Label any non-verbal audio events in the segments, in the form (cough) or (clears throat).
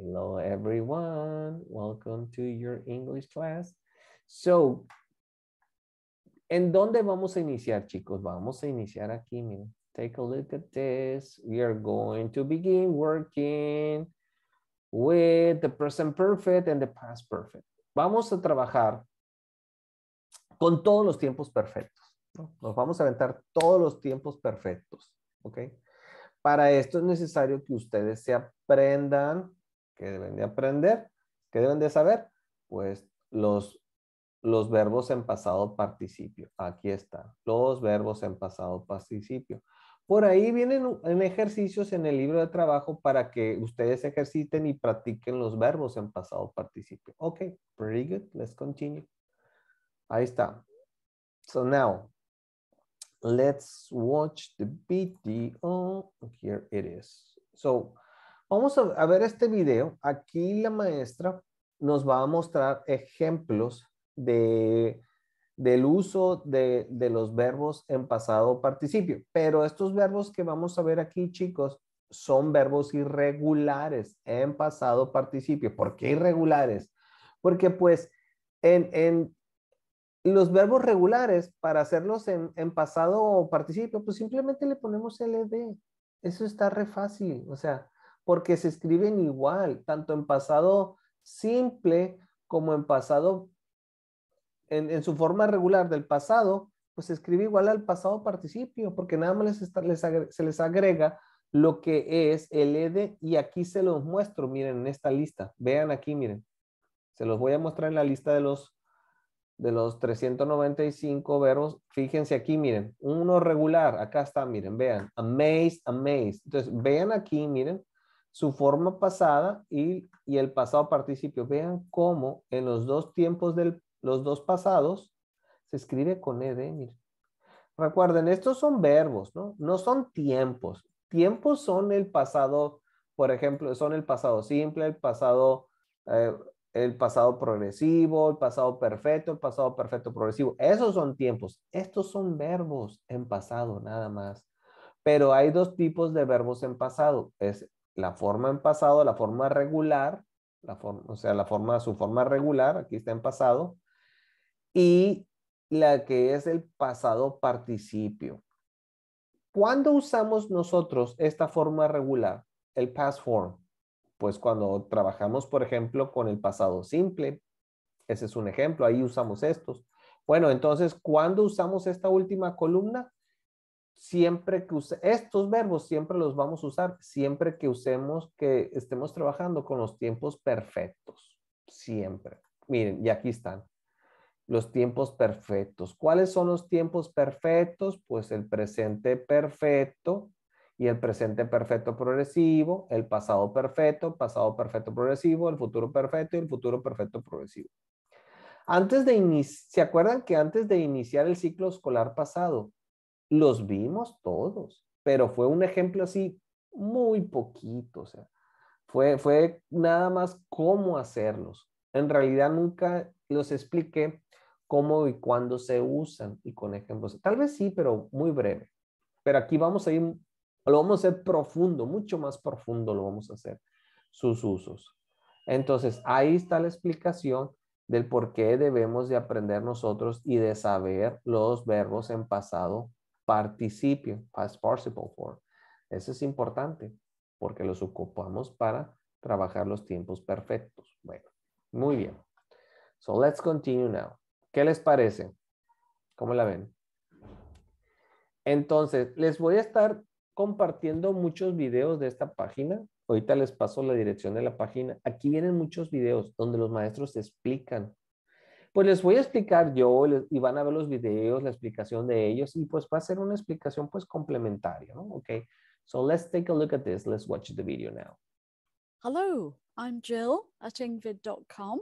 Hello, everyone. Welcome to your English class. So, ¿en dónde vamos a iniciar, chicos? Vamos a iniciar aquí, Take a look at this. We are going to begin working with the present perfect and the past perfect. Vamos a trabajar con todos los tiempos perfectos. Nos vamos a aventar todos los tiempos perfectos, ¿ok? Para esto es necesario que ustedes se aprendan que deben de aprender, que deben de saber, pues los, los verbos en pasado participio. Aquí está, los verbos en pasado participio. Por ahí vienen en ejercicios en el libro de trabajo para que ustedes ejerciten y practiquen los verbos en pasado participio. Ok, pretty good. Let's continue. Ahí está. So now, let's watch the video. Here it is. So, Vamos a, ver este video. Aquí la maestra nos va a mostrar ejemplos de, del uso de, los verbos en pasado participio. Pero estos verbos que vamos a ver aquí, chicos, son verbos irregulares en pasado participio. ¿Por qué irregulares? Porque pues en, en los verbos regulares, para hacerlos en, pasado participio, pues simplemente le ponemos LD. Eso está re fácil. O sea, porque se escriben igual, tanto en pasado simple como en pasado, en, su forma regular del pasado, pues se escribe igual al pasado participio, porque nada más les se les agrega lo que es el ED y aquí se los muestro, miren, en esta lista, vean aquí, miren, se los voy a mostrar en la lista de los de los 395 verbos, fíjense aquí, miren, uno regular, acá está, miren, vean, amazed, amazed. Entonces, vean aquí, miren, su forma pasada y, el pasado participio. Vean cómo en los dos tiempos de los dos pasados se escribe con ed, Recuerden, estos son verbos, ¿no? No son tiempos. Tiempos son el pasado, por ejemplo, son el pasado simple, el pasado, eh, el pasado progresivo, el pasado perfecto, el pasado perfecto progresivo. Esos son tiempos. Estos son verbos en pasado, nada más. Pero hay dos tipos de verbos en pasado. Es la forma en pasado, la forma regular, la o sea, la forma, su forma regular, aquí está en pasado, y la que es el pasado participio. ¿Cuándo usamos nosotros esta forma regular, el past form? Pues cuando trabajamos, por ejemplo, con el pasado simple. Ese es un ejemplo, ahí usamos estos. Bueno, entonces, ¿cuándo usamos esta última columna? siempre que use, estos verbos siempre los vamos a usar, siempre que usemos, que estemos trabajando con los tiempos perfectos, siempre. Miren, y aquí están los tiempos perfectos. ¿Cuáles son los tiempos perfectos? Pues el presente perfecto y el presente perfecto progresivo, el pasado perfecto, pasado perfecto progresivo, el futuro perfecto y el futuro perfecto progresivo. Antes de iniciar, ¿se acuerdan que antes de iniciar el ciclo escolar pasado, los vimos todos, pero fue un ejemplo así muy poquito, o sea, fue, fue nada más cómo hacerlos. En realidad nunca los expliqué cómo y cuándo se usan y con ejemplos. Tal vez sí, pero muy breve. Pero aquí vamos a ir, lo vamos a hacer profundo, mucho más profundo lo vamos a hacer, sus usos. Entonces, ahí está la explicación del por qué debemos de aprender nosotros y de saber los verbos en pasado participio, past participle for. Eso es importante porque los ocupamos para trabajar los tiempos perfectos. Bueno, muy bien. So let's continue now. ¿Qué les parece? ¿Cómo la ven? Entonces, les voy a estar compartiendo muchos videos de esta página. Ahorita les paso la dirección de la página. Aquí vienen muchos videos donde los maestros explican Pues les voy a explicar yo les, y van a ver los videos, la explicación de ellos y pues va a ser una explicación pues complementaria, ¿no? Okay. So let's take a look at this. Let's watch the video now. Hello, I'm Jill at ingvid.com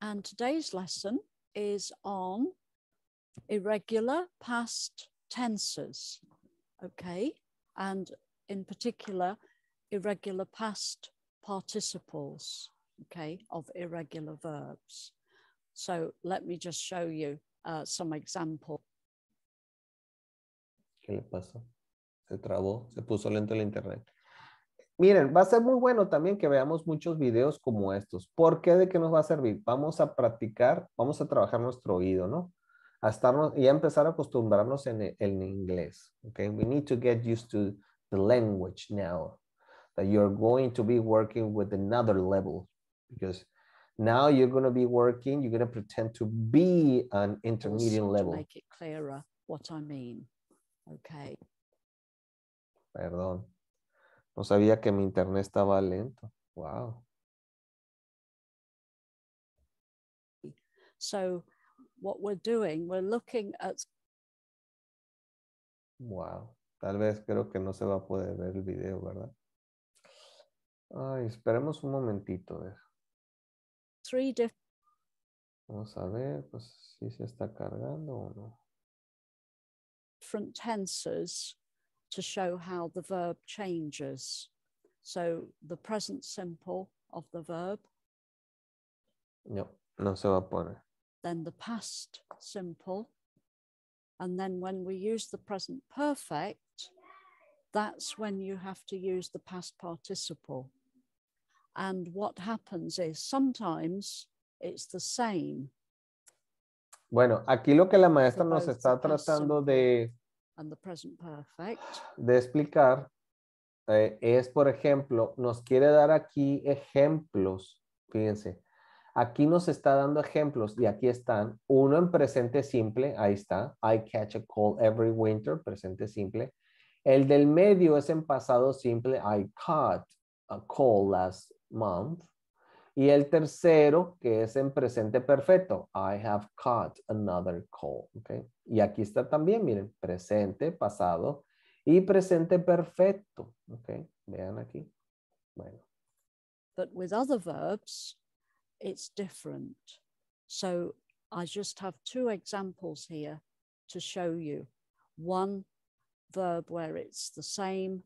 and today's lesson is on irregular past tenses. Okay, and in particular, irregular past participles, okay, of irregular verbs. So let me just show you uh, some example. ¿Qué le pasó? Se trabó, se puso lento el internet. Miren, va a ser muy bueno también que veamos muchos videos como estos. ¿Por qué? ¿De qué nos va a servir? Vamos a practicar, vamos a trabajar nuestro oído, ¿no? A y a empezar a acostumbrarnos en, inglés. Okay, we need to get used to the language now that you're going to be working with another level because Now you're going to be working, you're going to pretend to be an intermediate level. make it clearer what I mean. Okay. Perdón. No sabía que mi internet estaba lento. Wow. So what we're doing, we're looking at Wow. Tal vez creo que no se va a poder ver el video, ¿verdad? Ay, esperemos un momentito. De three different. Vamos a ver, pues si se está cargando o no. Different tenses to show how the verb changes. So the present simple of the verb. No, no se va a poner. Then the past simple. And then when we use the present perfect, that's when you have to use the past participle. And what happens is sometimes it's the same. Bueno, aquí lo que la maestra nos está tratando de, de explicar eh, es, por ejemplo, nos quiere dar aquí ejemplos. Fíjense, aquí nos está dando ejemplos y aquí están. Uno en presente simple, ahí está. I catch a cold every winter, presente simple. El del medio es en pasado simple. I caught a cold last month. Y el tercero, que es en presente perfecto. I have caught another cold. Okay. Y aquí está también, miren, presente, pasado y presente perfecto. Okay. Vean aquí. Bueno. But with other verbs, it's different. So I just have two examples here to show you. One verb where it's the same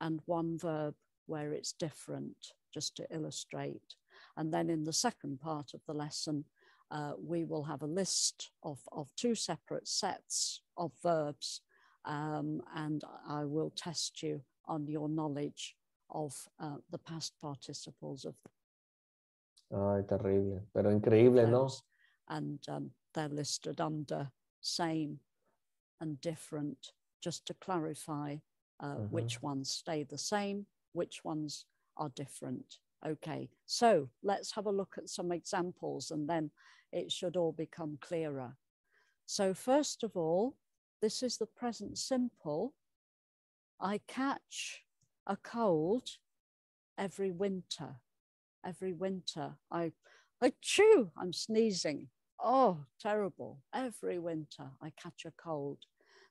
and one verb where it's different just to illustrate. And then in the second part of the lesson, uh, we will have a list of, of two separate sets of verbs, um, and I will test you on your knowledge of uh, the past participles of. Ay, terrible, pero increíble, ¿no? And um, they're listed under same and different, just to clarify uh, uh -huh. which ones stay the same, which ones are different. Okay, so let's have a look at some examples and then it should all become clearer. So first of all, this is the present simple. I catch a cold every winter. Every winter, I, I chew, I'm sneezing. Oh, terrible. Every winter, I catch a cold.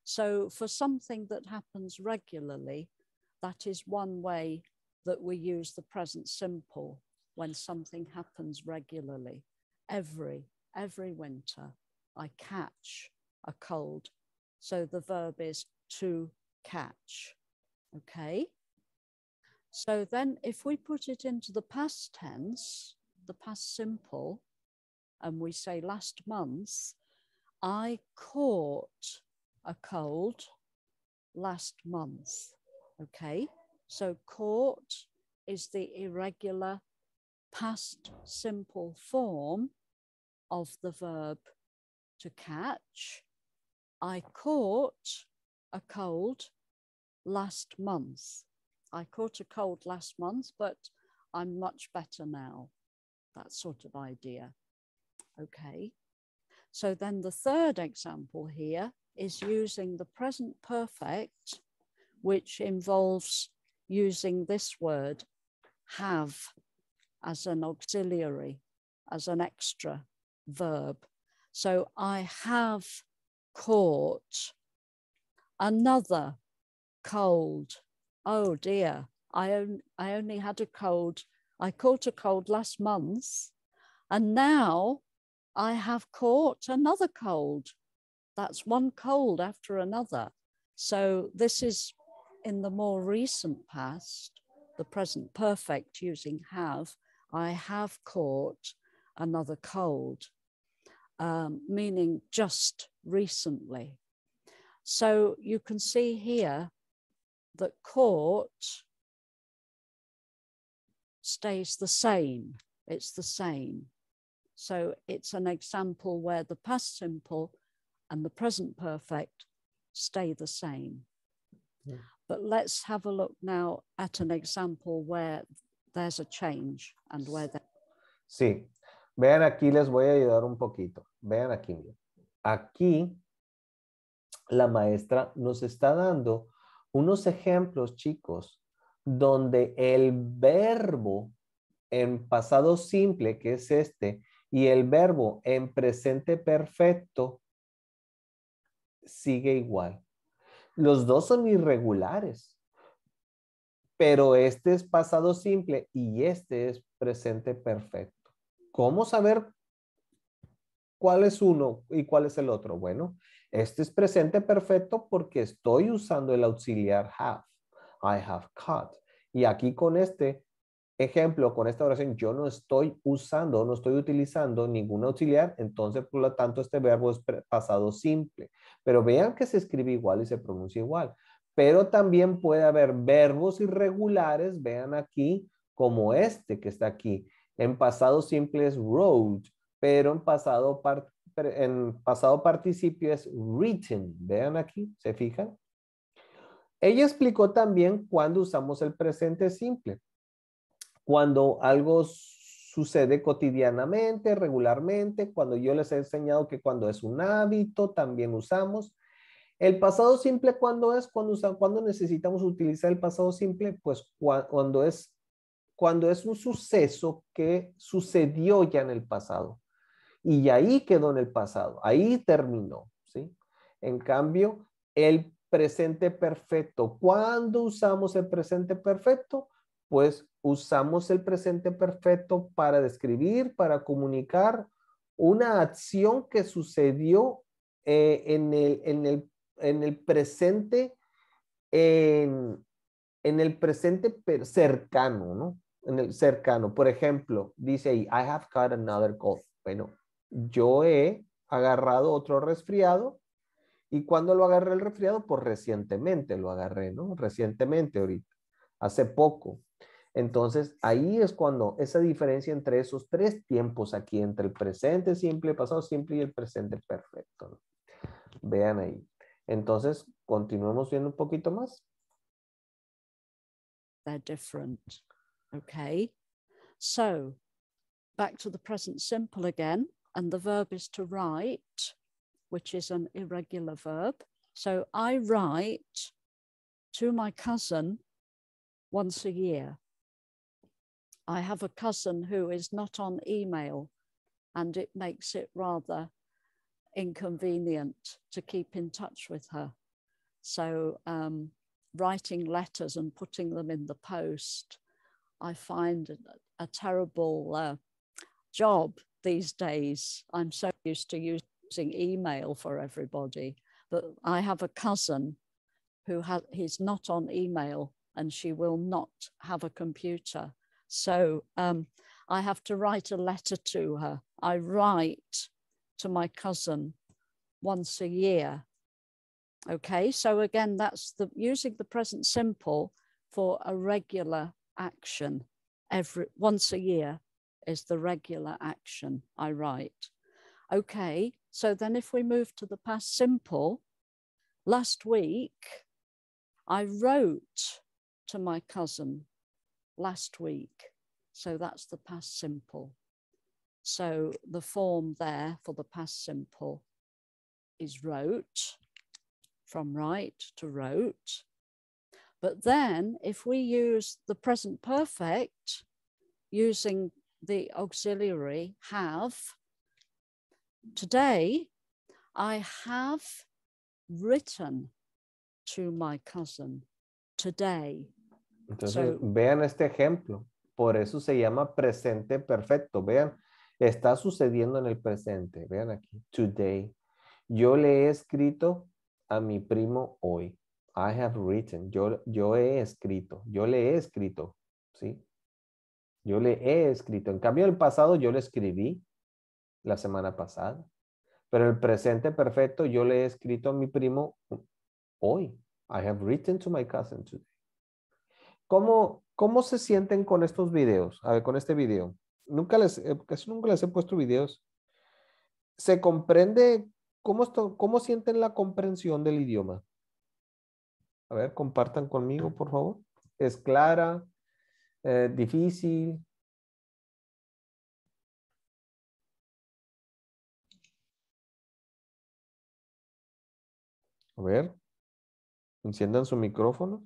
So, for something that happens regularly, that is one way that we use the present simple when something happens regularly. Every, every winter, I catch a cold. So the verb is to catch. Okay. So then if we put it into the past tense, the past simple, and we say last month, I caught a cold last month. Okay. So, caught is the irregular past simple form of the verb to catch. I caught a cold last month. I caught a cold last month, but I'm much better now. That sort of idea. Okay. So then the third example here is using the present perfect, which involves using this word, have, as an auxiliary, as an extra verb. So I have caught another cold. Oh dear, I, on, I only had a cold. I caught a cold last month, and now I have caught another cold. That's one cold after another. So this is in the more recent past, the present perfect using have, I have caught another cold, um, meaning just recently. So you can see here that caught stays the same. It's the same. So it's an example where the past simple and the present perfect stay the same. Yeah. But let's a look now at an example where there's a Sí, vean aquí, les voy a ayudar un poquito. Vean aquí, Aquí la maestra nos está dando unos ejemplos, chicos, donde el verbo en pasado simple, que es este, y el verbo en presente perfecto sigue igual. Los dos son irregulares, pero este es pasado simple y este es presente perfecto. ¿Cómo saber cuál es uno y cuál es el otro? Bueno, este es presente perfecto porque estoy usando el auxiliar have. I have cut. Y aquí con este Ejemplo, con esta oración yo no estoy usando, no estoy utilizando ningún auxiliar, entonces por lo tanto este verbo es pasado simple. Pero vean que se escribe igual y se pronuncia igual. Pero también puede haber verbos irregulares, vean aquí, como este que está aquí. En pasado simple es wrote, pero en pasado, en pasado participio es written. Vean aquí, ¿se fijan? Ella explicó también cuando usamos el presente simple cuando algo sucede cotidianamente, regularmente, cuando yo les he enseñado que cuando es un hábito, también usamos. El pasado simple, ¿cuándo es? Cuando, cuando necesitamos utilizar el pasado simple, pues cuando es, cuando es un suceso que sucedió ya en el pasado. Y ahí quedó en el pasado, ahí terminó, ¿sí? En cambio, el presente perfecto, ¿cuándo usamos el presente perfecto? pues usamos el presente perfecto para describir, para comunicar una acción que sucedió eh, en, el, presente, en, el presente cercano, ¿no? En el cercano. Por ejemplo, dice ahí, I have got another cold. Bueno, yo he agarrado otro resfriado. ¿Y cuando lo agarré el resfriado? Pues recientemente lo agarré, ¿no? Recientemente ahorita hace poco. Entonces, ahí es cuando esa diferencia entre esos tres tiempos aquí, entre el presente simple, pasado simple y el presente perfecto. Vean ahí. Entonces, continuamos viendo un poquito más. They're different. Okay. So, back to the present simple again. And the verb is to write, which is an irregular verb. So, I write to my cousin once a year. I have a cousin who is not on email, and it makes it rather inconvenient to keep in touch with her. So, um, writing letters and putting them in the post, I find a, a terrible uh, job these days. I'm so used to using email for everybody, but I have a cousin who has, he's not on email, and she will not have a computer. So um, I have to write a letter to her. I write to my cousin once a year. Okay, so again, that's the using the present simple for a regular action. Every once a year is the regular action I write. Okay, so then if we move to the past simple, last week I wrote to my cousin last week. So that's the past simple. So the form there for the past simple is wrote from right to wrote. But then if we use the present perfect using the auxiliary have, today I have written to my cousin today. Entonces, vean este ejemplo. Por eso se llama presente perfecto. Vean, está sucediendo en el presente. Vean aquí, today. Yo le he escrito a mi primo hoy. I have written. Yo, yo he escrito. Yo le he escrito. ¿Sí? Yo le he escrito. En cambio, el pasado yo le escribí la semana pasada. Pero el presente perfecto yo le he escrito a mi primo hoy. I have written to my cousin today. ¿Cómo, se sienten con estos videos? A ver, con este video. Nunca les, casi nunca les he puesto videos. ¿Se comprende cómo, cómo sienten la comprensión del idioma? A ver, compartan conmigo, por favor. ¿Es clara? Eh, ¿Difícil? A ver, enciendan su micrófono.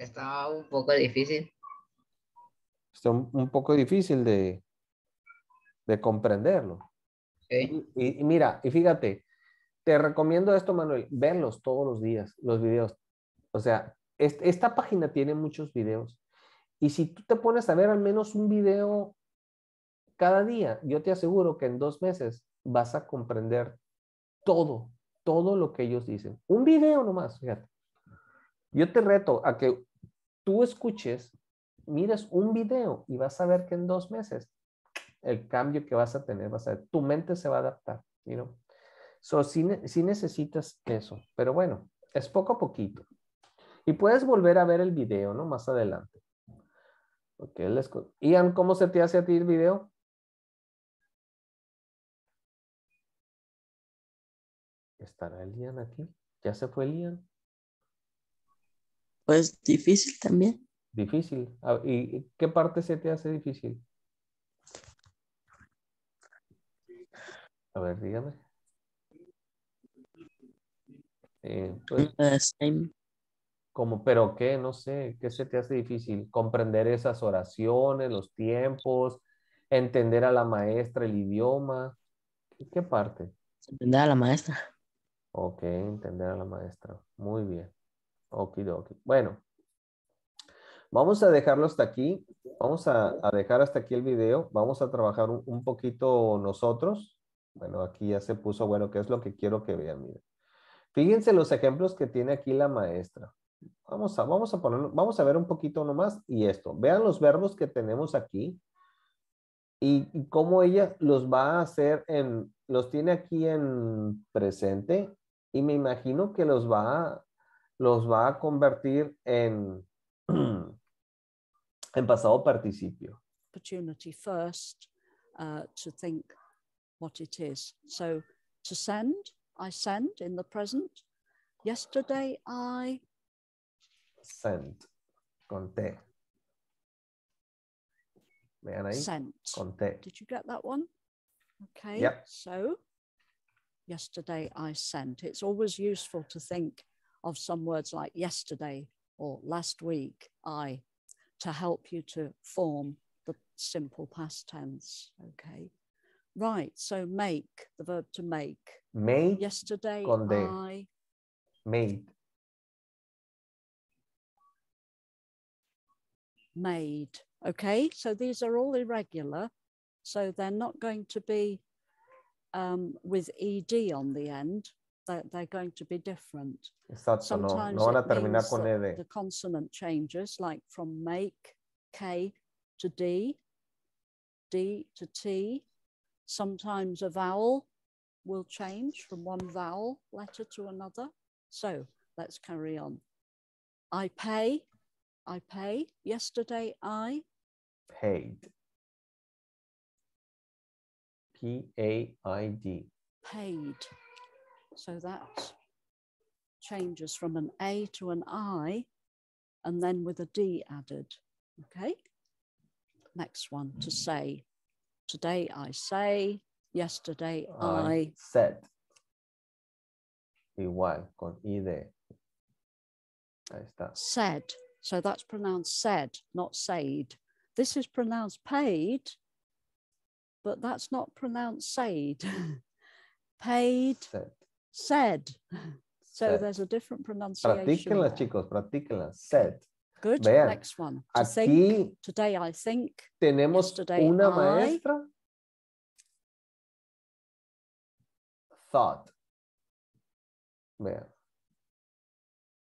Está un poco difícil. Está un, poco difícil de, de comprenderlo. Y, mira, y fíjate, te recomiendo esto, Manuel, verlos todos los días, los videos. O sea, esta página tiene muchos videos. Y si tú te pones a ver al menos un video cada día, yo te aseguro que en dos meses vas a comprender todo, todo lo que ellos dicen. Un video nomás, fíjate. Yo te reto a que tú escuches, mires un video y vas a ver que en dos meses el cambio que vas a tener, vas a tu mente se va a adaptar, you So, sí, necesitas eso, pero bueno, es poco a poquito. Y puedes volver a ver el video, ¿no? Más adelante. Ok, Ian, ¿cómo se te hace a ti el video? ¿Estará el Ian aquí? ¿Ya se fue el Ian? Pues difícil también. Difícil. Ah, ¿Y qué parte se te hace difícil? A ver, dígame. Eh, pues, mm, eh, Como, pero qué, no sé, qué se te hace difícil. Comprender esas oraciones, los tiempos, entender a la maestra, el idioma. ¿Qué, qué parte? Entender a la maestra. Ok, entender a la maestra. Muy bien. Okidoki. Bueno, vamos a dejarlo hasta aquí. Vamos a, dejar hasta aquí el video. Vamos a trabajar un, poquito nosotros. Bueno, aquí ya se puso, bueno, ¿qué es lo que quiero que vean? Miren. Fíjense los ejemplos que tiene aquí la maestra. Vamos a, vamos a vamos a ver un poquito nomás y esto. Vean los verbos que tenemos aquí y, y cómo ella los va a hacer en, los tiene aquí en presente y me imagino que los va a, los va a convertir en, (clears throat) en pasado participio. Opportunity first uh, to think what it is. So to send, I send in the present. Yesterday I sent, conté. Vean ahí. Sent. Conté. Did you get that one? Okay. Yep. So yesterday I sent. It's always useful to think of some words like yesterday or last week, I, to help you to form the simple past tense. Okay. Right. So make, the verb to make. Made. Yesterday, I. Made. Made. Okay. So these are all irregular. So they're not going to be um, with ed on the end they're going to be different. Exacto, Sometimes no, no van a terminar con ed. The consonant changes, like from make, k to d, d to t. Sometimes a vowel will change from one vowel letter to another. So let's carry on. I pay, I pay. Yesterday I paid. P A I D. Paid. So that changes from an A to an I, and then with a D added. Okay. Next one to say. Today I say, yesterday I, I said. Igual con ID. Ahí está. Said. So that's pronounced said, not said. This is pronounced paid, but that's not pronounced said. (laughs) paid, said. Said. So said. there's a different pronunciation. Practíquenla, chicos, practíquenla. Said. Good. Vean, Next one. To aquí think, today I think. Tenemos yesterday una I, maestra. Thought. Vean.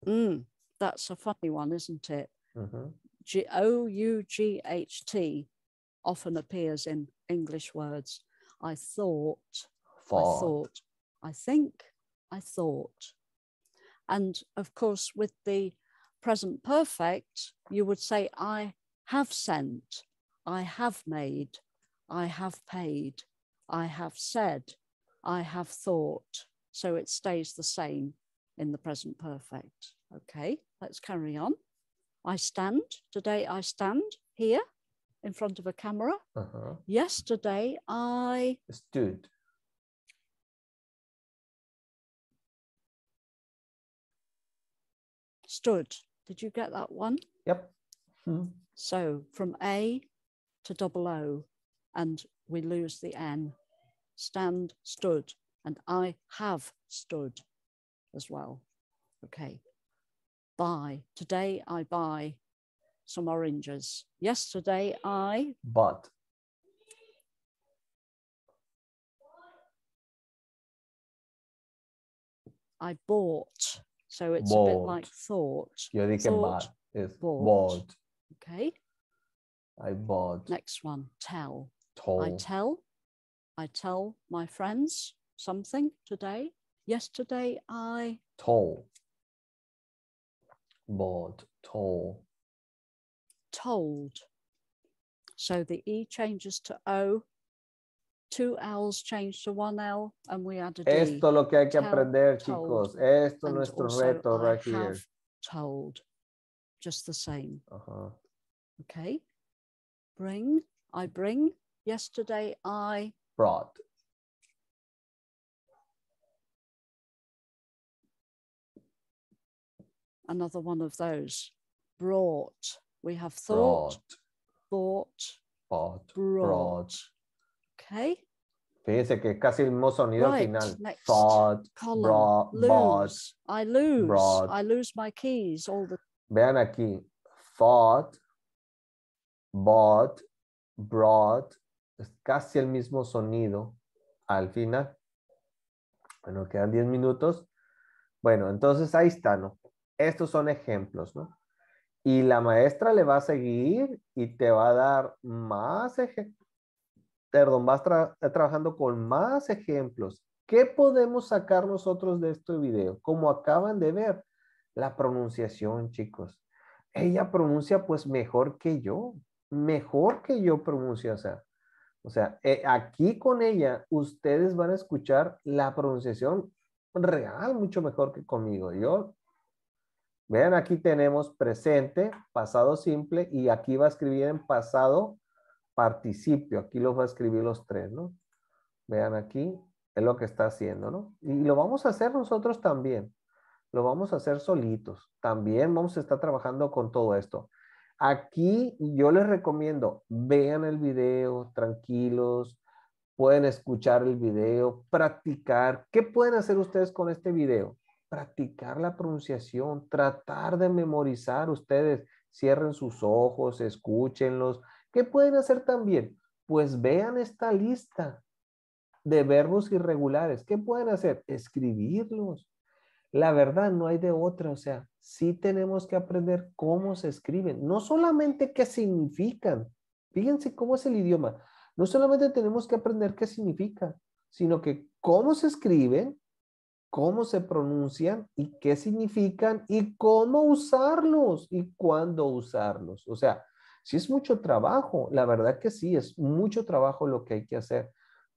Mm, that's a funny one, isn't it? Mm -hmm. G O U G H T often appears in English words. I thought. thought. I thought. I think, I thought. And of course, with the present perfect, you would say, I have sent, I have made, I have paid, I have said, I have thought. So it stays the same in the present perfect. Okay, let's carry on. I stand, today I stand here in front of a camera. Uh -huh. Yesterday I stood. stood. Did you get that one? Yep. Mm-hmm. So from A to double O, and we lose the N. Stand, stood, and I have stood as well. Okay. Buy. Today I buy some oranges. Yesterday I But. I bought. So it's a bit like thought. Yo dije thought, is bored. bored. Okay. I bored. Next one, tell. Tall. I tell. I tell my friends something today. Yesterday I told. Bored. Told. Told. So the E changes to O Two L's changed to one L and we added Esto D. lo que hay que Tell, aprender, told, chicos. Esto es nuestro reto right I here. Told, just the same. Uh -huh. Okay. Bring, I bring. Yesterday I brought. Another one of those. Brought. We have thought, brought. bought, brought. brought Okay. Fíjense que es casi el mismo sonido al final. Thought, brought, I lose. I lose my keys all the Vean aquí. Thought, bought, brought. Es casi el mismo sonido al final. Bueno, quedan 10 minutos. Bueno, entonces ahí está, ¿no? Estos son ejemplos, ¿no? Y la maestra le va a seguir y te va a dar más ejemplos perdón, vas eh, trabajando con más ejemplos. ¿Qué podemos sacar nosotros de este video? Como acaban de ver, la pronunciación, chicos. Ella pronuncia pues mejor que yo, mejor que yo pronuncio, o sea. O sea, eh, aquí con ella ustedes van a escuchar la pronunciación real mucho mejor que conmigo. Yo, vean, aquí tenemos presente, pasado simple y aquí va a escribir en pasado participio, aquí los va a escribir los tres, ¿no? Vean aquí, es lo que está haciendo, ¿no? Y lo vamos a hacer nosotros también. Lo vamos a hacer solitos. También vamos a estar trabajando con todo esto. Aquí yo les recomiendo, vean el video tranquilos, pueden escuchar el video, practicar. ¿Qué pueden hacer ustedes con este video? Practicar la pronunciación, tratar de memorizar ustedes. Cierren sus ojos, escúchenlos, ¿Qué pueden hacer también? Pues vean esta lista de verbos irregulares. ¿Qué pueden hacer? Escribirlos. La verdad, no hay de otra. O sea, sí tenemos que aprender cómo se escriben. No solamente qué significan. Fíjense cómo es el idioma. No solamente tenemos que aprender qué significa, sino que cómo se escriben, cómo se pronuncian y qué significan y cómo usarlos y cuándo usarlos. O sea, Sí es mucho trabajo, la verdad que sí, es mucho trabajo lo que hay que hacer,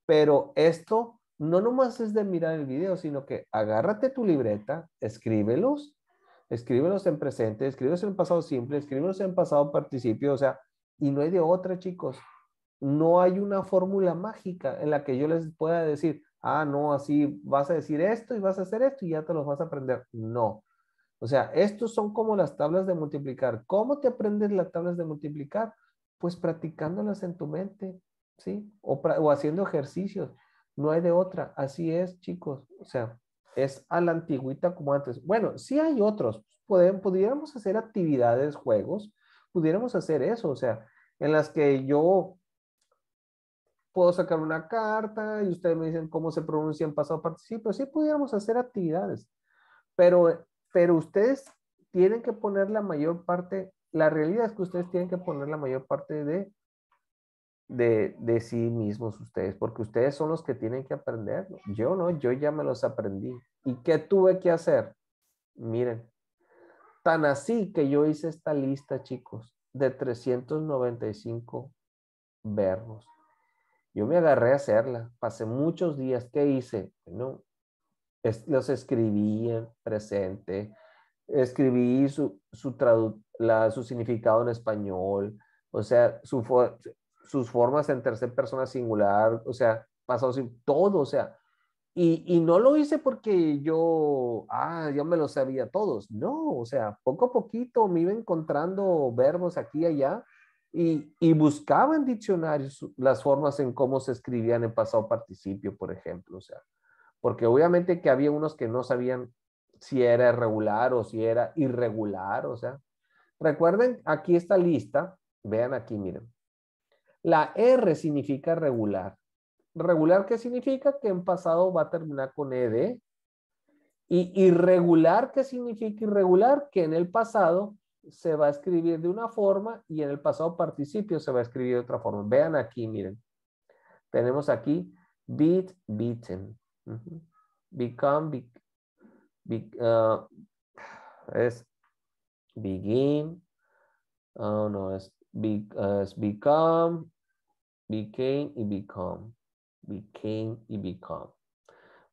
pero esto no nomás es de mirar el video, sino que agárrate tu libreta, escríbelos, escríbelos en presente, escríbelos en pasado simple, escríbelos en pasado participio, o sea, y no hay de otra, chicos. No hay una fórmula mágica en la que yo les pueda decir, ah, no, así vas a decir esto y vas a hacer esto y ya te los vas a aprender. No, o sea, estos son como las tablas de multiplicar. ¿Cómo te aprendes las tablas de multiplicar? Pues practicándolas en tu mente, ¿sí? O, o haciendo ejercicios. No hay de otra. Así es, chicos. O sea, es a la antigüita como antes. Bueno, sí hay otros. Podemos, pudiéramos hacer actividades, juegos. Pudiéramos hacer eso. O sea, en las que yo puedo sacar una carta y ustedes me dicen cómo se pronuncia en pasado participio. Pues sí, pudiéramos hacer actividades, pero pero ustedes tienen que poner la mayor parte, la realidad es que ustedes tienen que poner la mayor parte de, de, sí mismos ustedes, porque ustedes son los que tienen que aprender. Yo no, yo ya me los aprendí. ¿Y qué tuve que hacer? Miren, tan así que yo hice esta lista, chicos, de 395 verbos. Yo me agarré a hacerla, pasé muchos días. ¿Qué hice? No, los escribí presente, escribí su, su, su significado en español, o sea, su sus formas en tercera persona singular, o sea, pasado sin todo, o sea, y, no lo hice porque yo, ah, yo me lo sabía todos, no, o sea, poco a poquito me iba encontrando verbos aquí y allá y, y buscaba en diccionarios las formas en cómo se escribían en pasado participio, por ejemplo, o sea, porque obviamente que había unos que no sabían si era regular o si era irregular, o sea. Recuerden aquí esta lista, vean aquí, miren. La R significa regular. Regular qué significa que en pasado va a terminar con ED. Y irregular qué significa irregular que en el pasado se va a escribir de una forma y en el pasado participio se va a escribir de otra forma. Vean aquí, miren. Tenemos aquí bit, beaten. Become, uh, es begin, oh, no, uh, es, become, became y become. Became y become.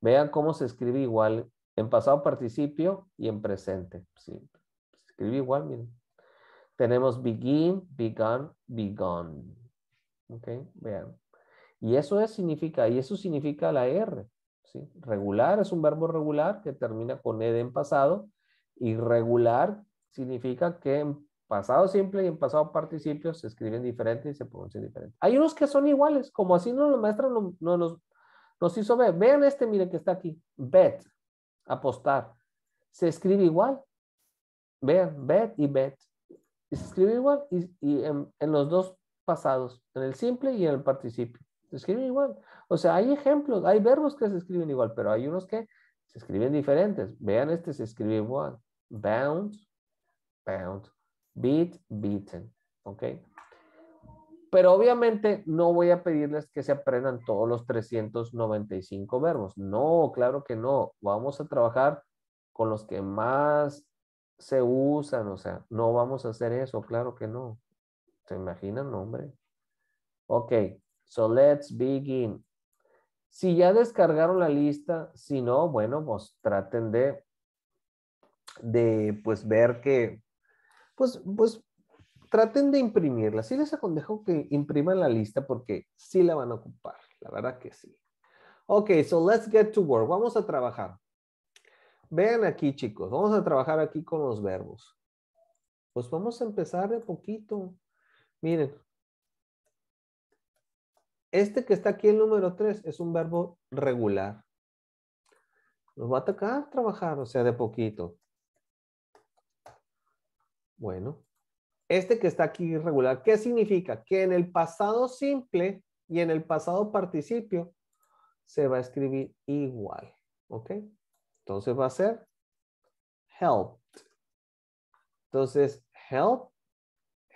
Vean cómo se escribe igual en pasado participio y en presente. Sí, se escribe igual, miren. Tenemos begin, begun, begun. Ok, vean. Y eso es, significa, y eso significa la R. Regular es un verbo regular que termina con ed en pasado. Irregular significa que en pasado simple y en pasado participio se escriben diferente y se pronuncian diferente. Hay unos que son iguales, como así no lo maestra no, nos, nos hizo ver. Vean este, mire que está aquí. Bet, apostar. Se escribe igual. Vean, bet y bet. Se escribe igual en los dos pasados, en el simple y en el participio escriben igual. O sea, hay ejemplos, hay verbos que se escriben igual, pero hay unos que se escriben diferentes. Vean este, se escribe igual. Bound, bound. Beat, beaten. ¿Ok? Pero obviamente no voy a pedirles que se aprendan todos los 395 verbos. No, claro que no. Vamos a trabajar con los que más se usan. O sea, no vamos a hacer eso. Claro que no. ¿Se imaginan? No, hombre. Ok. So let's begin. Si ya descargaron la lista, si no, bueno, pues traten de, de pues ver que, pues, pues traten de imprimirla. Sí les aconsejo que impriman la lista porque sí la van a ocupar, la verdad que sí. Ok, so let's get to work. Vamos a trabajar. Vean aquí, chicos, vamos a trabajar aquí con los verbos. Pues vamos a empezar de poquito. Miren, este que está aquí, el número 3, es un verbo regular. Nos va a tocar trabajar, o sea, de poquito. Bueno, este que está aquí irregular, ¿qué significa? Que en el pasado simple y en el pasado participio se va a escribir igual, ¿ok? Entonces va a ser helped. Entonces, help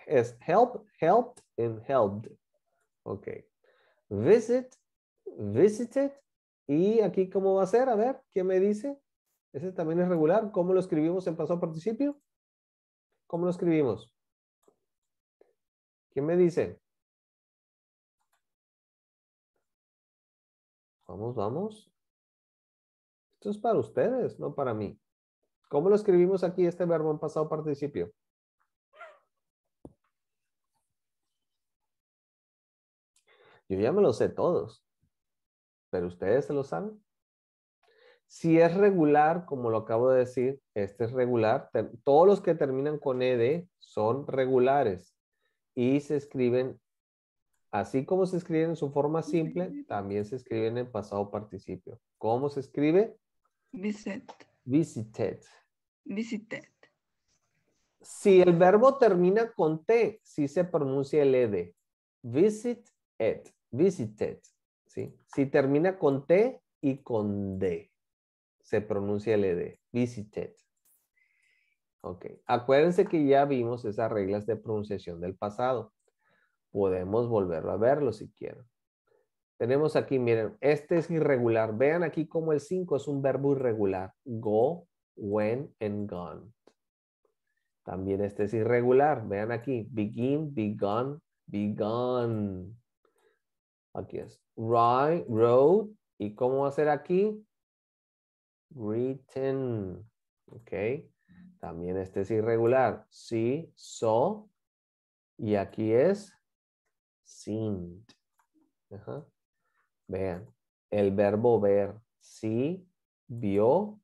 es help, helped and helped, ¿ok? visit, visited. Y aquí, ¿cómo va a ser? A ver, ¿qué me dice? Ese también es regular. ¿Cómo lo escribimos en pasado participio? ¿Cómo lo escribimos? ¿Quién me dice? Vamos, vamos. Esto es para ustedes, no para mí. ¿Cómo lo escribimos aquí este verbo en pasado participio? Yo ya me lo sé todos, pero ustedes se lo saben. Si es regular, como lo acabo de decir, este es regular. Todos los que terminan con ED son regulares y se escriben, así como se escriben en su forma simple, también se escriben en pasado participio. ¿Cómo se escribe? Visit. Visited. Visited. Si el verbo termina con T, sí se pronuncia el ED. Visit it. Visited. ¿sí? Si termina con T y con D, se pronuncia el ED. Visited. Ok. Acuérdense que ya vimos esas reglas de pronunciación del pasado. Podemos volverlo a verlo si quieren. Tenemos aquí, miren, este es irregular. Vean aquí como el 5 es un verbo irregular. Go, when, and gone. También este es irregular. Vean aquí. Begin, begun, begun. Aquí es write, wrote. ¿Y cómo ser aquí? Written. Ok. También este es irregular. Sí, so. Y aquí es seen. Vean, el verbo ver. Sí, vio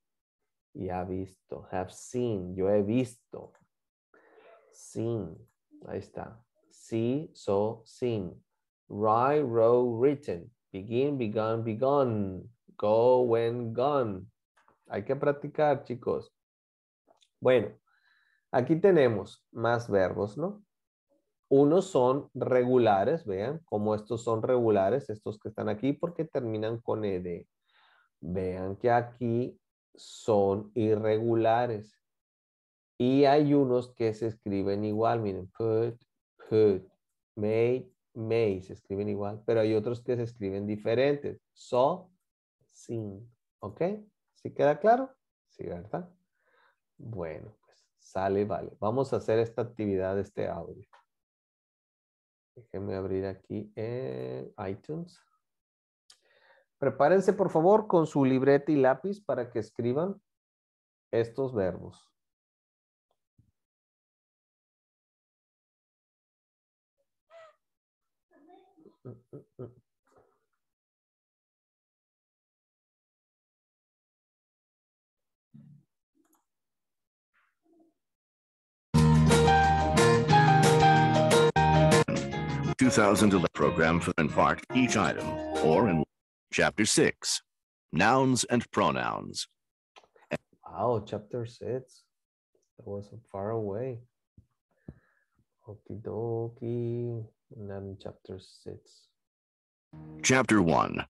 y ha visto. Have seen. Yo he visto. Seen. Ahí está. Sí, so, seen. Write, row, written. Begin, begun, begun. Go, when, gone. Hay que practicar, chicos. Bueno, aquí tenemos más verbos, ¿no? Unos son regulares, vean, como estos son regulares, estos que están aquí, porque terminan con ED. Vean que aquí son irregulares. Y hay unos que se escriben igual, miren, put, put, made, may, se escriben igual, pero hay otros que se escriben diferentes. So, sin. ¿Ok? ¿Sí queda claro? Sí, ¿verdad? Bueno, pues sale, vale. Vamos a hacer esta actividad de este audio. Déjenme abrir aquí en iTunes. Prepárense, por favor, con su libreta y lápiz para que escriban estos verbos. 2011 program for embark each item or in chapter 6 nouns and pronouns wow chapter 6 that was far away okie dokie and then chapter 6. Chapter 1